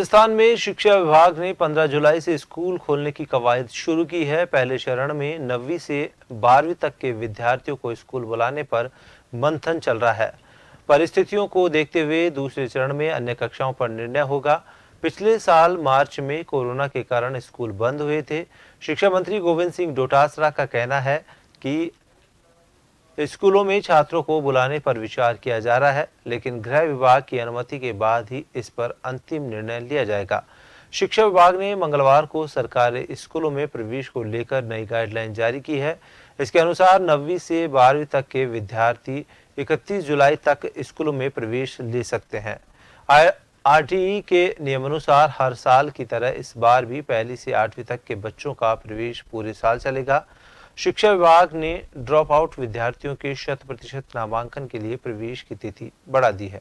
राजस्थान में शिक्षा विभाग ने 15 जुलाई से स्कूल खोलने की कवायद शुरू की है पहले चरण में नवी से बारहवीं तक के विद्यार्थियों को स्कूल बुलाने पर मंथन चल रहा है परिस्थितियों को देखते हुए दूसरे चरण में अन्य कक्षाओं पर निर्णय होगा पिछले साल मार्च में कोरोना के कारण स्कूल बंद हुए थे शिक्षा मंत्री गोविंद सिंह डोटासरा का कहना है कि स्कूलों में छात्रों को बुलाने पर विचार किया जा रहा है लेकिन गृह विभाग की अनुमति के बाद ही इस पर अंतिम निर्णय लिया जाएगा शिक्षा विभाग ने मंगलवार को सरकारी स्कूलों में प्रवेश को लेकर नई गाइडलाइन जारी की है इसके अनुसार नब्बी से बारहवीं तक के विद्यार्थी 31 जुलाई तक स्कूलों में प्रवेश ले सकते हैं आरटीई के नियमानुसार हर साल की तरह इस बार भी पहली से आठवीं तक के बच्चों का प्रवेश पूरे साल चलेगा शिक्षा विभाग ने ड्रॉप आउट विद्यार्थियों के शत प्रतिशत नामांकन के लिए प्रवेश की तिथि बढ़ा दी है